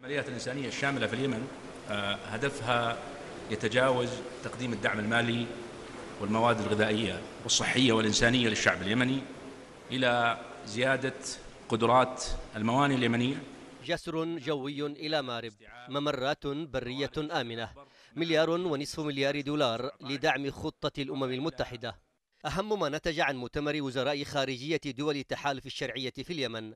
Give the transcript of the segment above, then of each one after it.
العمليات الإنسانية الشاملة في اليمن آه، هدفها يتجاوز تقديم الدعم المالي والمواد الغذائية والصحية والإنسانية للشعب اليمني إلى زيادة قدرات الموانئ اليمنية جسر جوي إلى مارب ممرات برية آمنة مليار ونصف مليار دولار لدعم خطة الأمم المتحدة أهم ما نتج عن مؤتمر وزراء خارجية دول التحالف الشرعية في اليمن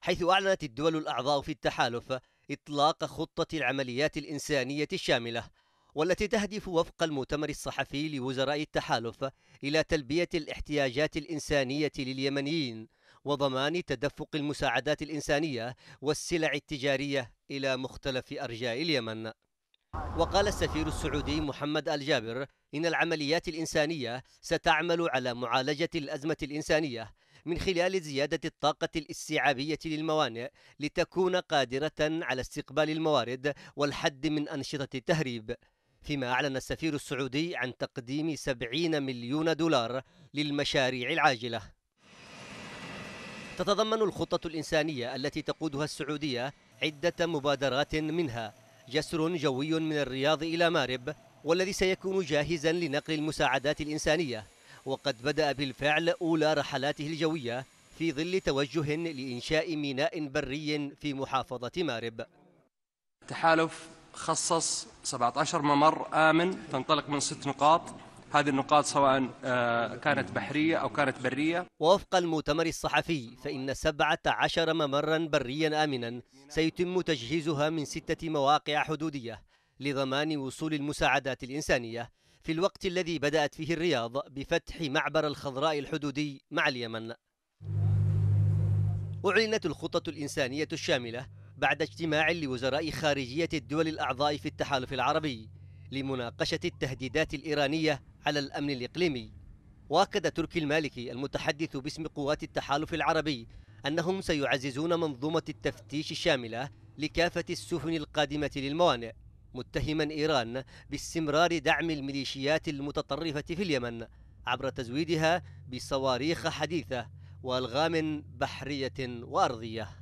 حيث أعلنت الدول الأعضاء في التحالف إطلاق خطة العمليات الإنسانية الشاملة والتي تهدف وفق المؤتمر الصحفي لوزراء التحالف إلى تلبية الاحتياجات الإنسانية لليمنيين وضمان تدفق المساعدات الإنسانية والسلع التجارية إلى مختلف أرجاء اليمن وقال السفير السعودي محمد الجابر إن العمليات الإنسانية ستعمل على معالجة الأزمة الإنسانية من خلال زيادة الطاقة الاستيعابية للموانئ لتكون قادرة على استقبال الموارد والحد من أنشطة التهريب فيما أعلن السفير السعودي عن تقديم 70 مليون دولار للمشاريع العاجلة تتضمن الخطة الإنسانية التي تقودها السعودية عدة مبادرات منها جسر جوي من الرياض إلى مارب والذي سيكون جاهزا لنقل المساعدات الإنسانية وقد بدأ بالفعل أولى رحلاته الجوية في ظل توجه لإنشاء ميناء بري في محافظة مارب التحالف خصص 17 ممر آمن تنطلق من ست نقاط هذه النقاط سواء آه، كانت بحرية أو كانت برية وفق المؤتمر الصحفي فإن 17 ممرا بريا آمنا سيتم تجهيزها من ستة مواقع حدودية لضمان وصول المساعدات الإنسانية في الوقت الذي بدأت فيه الرياض بفتح معبر الخضراء الحدودي مع اليمن أعلنت الخطة الإنسانية الشاملة بعد اجتماع لوزراء خارجية الدول الأعضاء في التحالف العربي لمناقشة التهديدات الإيرانية على الأمن الإقليمي وأكد تركي المالكي المتحدث باسم قوات التحالف العربي أنهم سيعززون منظومة التفتيش الشاملة لكافة السفن القادمة للموانئ متهما إيران باستمرار دعم الميليشيات المتطرفة في اليمن عبر تزويدها بصواريخ حديثة وألغام بحرية وأرضية